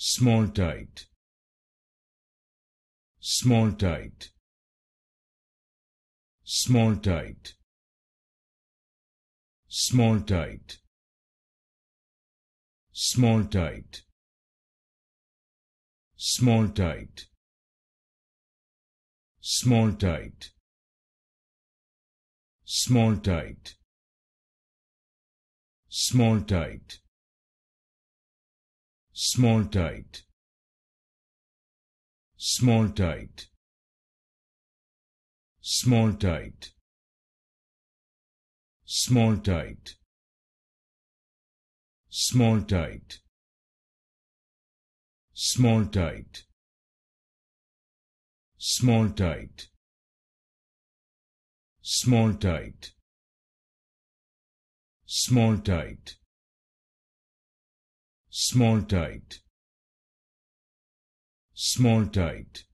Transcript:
small tide small tide small tide small tide small tide small tide small tide small tide small tight small tide small tide small tide small tide small tide small tide small tide small tide small tide small tide small tide